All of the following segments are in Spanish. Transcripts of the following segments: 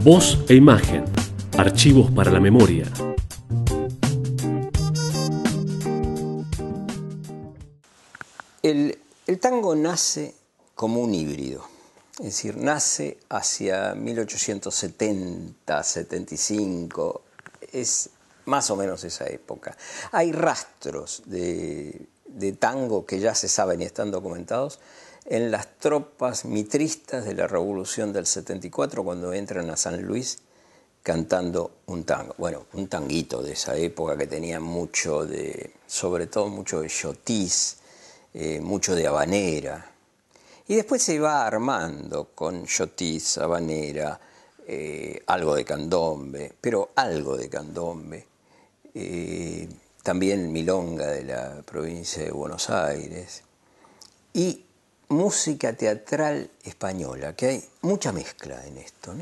Voz e imagen. Archivos para la memoria. El, tango nace como un híbrido, es decir, nace hacia 1870, 75, es más o menos esa época. Hay rastros de tango que ya se saben y están documentados en las tropas mitristas de la Revolución del 74 cuando entran a San Luis cantando un tango. Bueno, un tanguito de esa época que tenía mucho de, sobre todo mucho de Yotis, eh, mucho de habanera. Y después se va armando con Yotis, habanera, eh, algo de candombe, pero algo de candombe. Eh, también milonga de la provincia de Buenos Aires. Y música teatral española, que hay mucha mezcla en esto.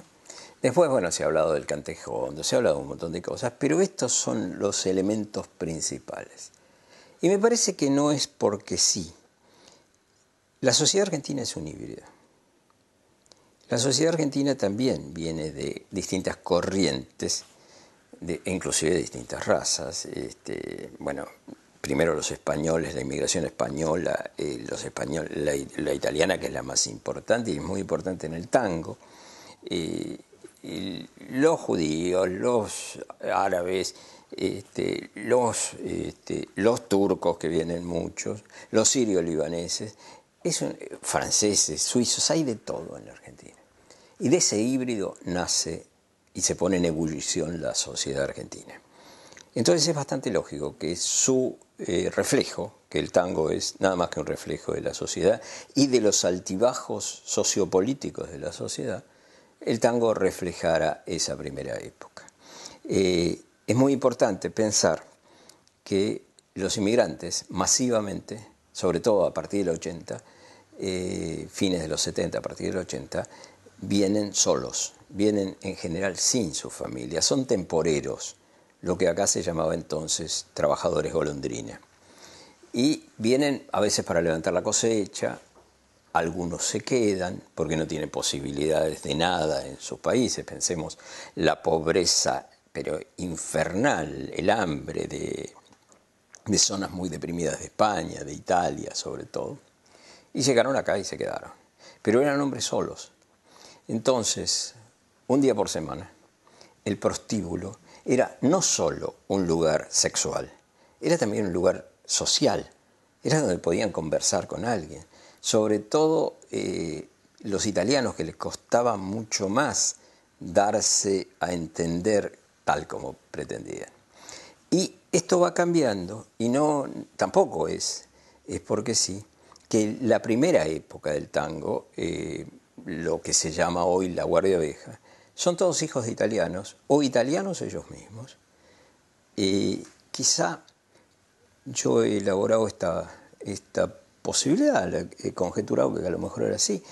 Después, bueno, se ha hablado del cantejondo, se ha hablado de un montón de cosas, pero estos son los elementos principales. Y me parece que no es porque sí. La sociedad argentina es un híbrido. La sociedad argentina también viene de distintas corrientes, de, inclusive de distintas razas. Este, bueno, primero los españoles, la inmigración española, eh, los españoles, la, italiana que es la más importante y es muy importante en el tango, eh, los judíos, los árabes, este, los, este, los turcos que vienen muchos, los sirios libaneses, es franceses, suizos, hay de todo en la Argentina. Y de ese híbrido nace y se pone en ebullición la sociedad argentina. Entonces es bastante lógico que su eh, reflejo, que el tango es nada más que un reflejo de la sociedad y de los altibajos sociopolíticos de la sociedad, el tango reflejara esa primera época. Eh, es muy importante pensar que los inmigrantes masivamente, sobre todo a partir del 80, eh, fines de los 70, a partir del 80, vienen solos, vienen en general sin su familia, son temporeros lo que acá se llamaba entonces trabajadores golondrina. Y vienen a veces para levantar la cosecha, algunos se quedan porque no tienen posibilidades de nada en sus países. Pensemos la pobreza, pero infernal, el hambre de, de zonas muy deprimidas de España, de Italia sobre todo. Y llegaron acá y se quedaron. Pero eran hombres solos. Entonces, un día por semana, el prostíbulo era no solo un lugar sexual, era también un lugar social, era donde podían conversar con alguien. Sobre todo eh, los italianos que les costaba mucho más darse a entender tal como pretendían. Y esto va cambiando y no tampoco es, es porque sí, que la primera época del tango, eh, lo que se llama hoy la guardia Abeja, son todos hijos de italianos o italianos ellos mismos. y quizá yo he elaborado esta, esta posibilidad, he conjeturado que a lo mejor era así.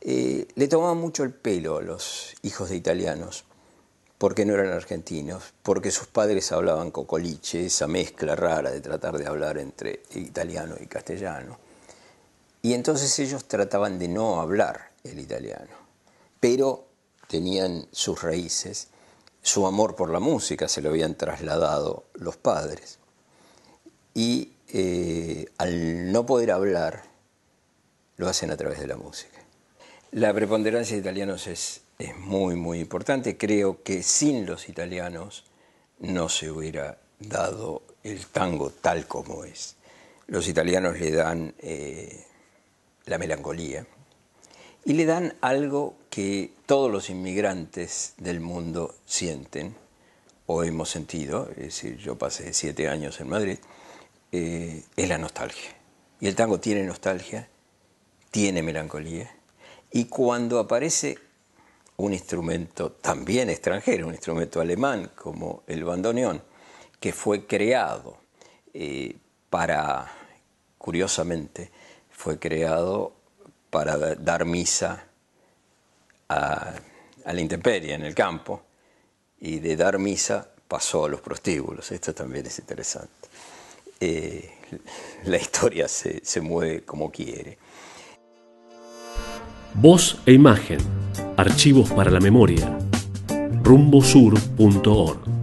Eh, le tomaban mucho el pelo a los hijos de italianos, porque no eran argentinos, porque sus padres hablaban cocoliche, esa mezcla rara de tratar de hablar entre italiano y castellano. Y entonces ellos trataban de no hablar el italiano, pero tenían sus raíces, su amor por la música se lo habían trasladado los padres. Y eh, al no poder hablar, lo hacen a través de la música. La preponderancia de italianos es, es muy, muy importante. Creo que sin los italianos no se hubiera dado el tango tal como es. Los italianos le dan eh, la melancolía y le dan algo que todos los inmigrantes del mundo sienten o hemos sentido, es decir, yo pasé siete años en Madrid, eh, es la nostalgia. Y el tango tiene nostalgia, tiene melancolía, y cuando aparece un instrumento también extranjero, un instrumento alemán como el bandoneón, que fue creado eh, para, curiosamente, fue creado para dar misa a, la intemperie, en el campo, y de dar misa pasó a los prostíbulos. Esto también es interesante. Eh, la historia se, se mueve como quiere. Voz e imagen. Archivos para la memoria. rumbosur.org